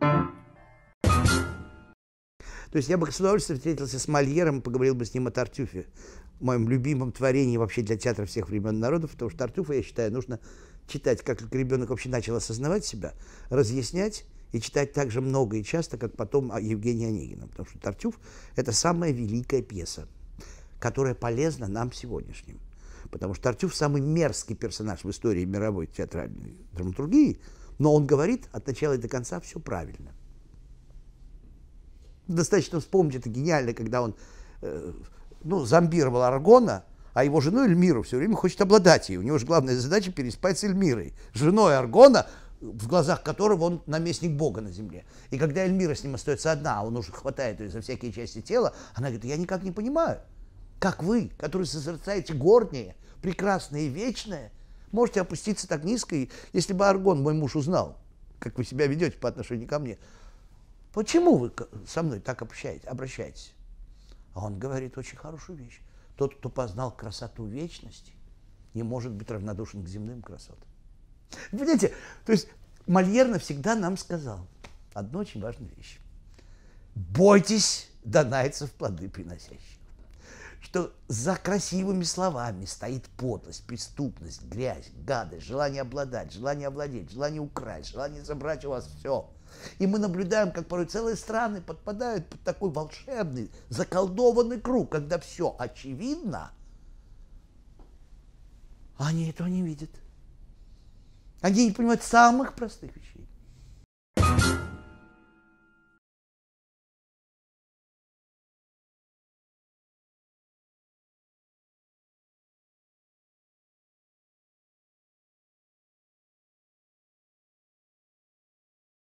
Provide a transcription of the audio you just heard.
То есть я бы с удовольствием встретился с Мольером, поговорил бы с ним о Тартюфе, моем любимом творении вообще для театра всех времен народов, потому что Тартюфа, я считаю, нужно читать, как ребенок вообще начал осознавать себя, разъяснять и читать так же много и часто, как потом Евгения Онегина, потому что Тартюф – это самая великая пьеса, которая полезна нам сегодняшним. Потому что Тартюф – самый мерзкий персонаж в истории мировой театральной драматургии – но он говорит от начала и до конца все правильно. Достаточно вспомнить, это гениально, когда он э, ну, зомбировал Аргона, а его жену Эльмиру все время хочет обладать ей. У него же главная задача переспать с Эльмирой, женой Аргона, в глазах которого он наместник Бога на земле. И когда Эльмира с ним остается одна, а он уже хватает ее за всякие части тела, она говорит, я никак не понимаю, как вы, которые созерцаете горнее, прекрасное и вечное, можете опуститься так низко, и если бы Аргон, мой муж, узнал, как вы себя ведете по отношению ко мне, почему вы со мной так общаете, обращаетесь? А он говорит очень хорошую вещь. Тот, кто познал красоту вечности, не может быть равнодушен к земным красотам. Понимаете, то есть Мольер навсегда нам сказал одну очень важную вещь. Бойтесь донайцев плоды приносящих что за красивыми словами стоит подлость, преступность, грязь, гадость, желание обладать, желание овладеть, желание украсть, желание забрать у вас все. И мы наблюдаем, как порой целые страны подпадают под такой волшебный, заколдованный круг, когда все очевидно, а они этого не видят. Они не понимают самых простых вещей.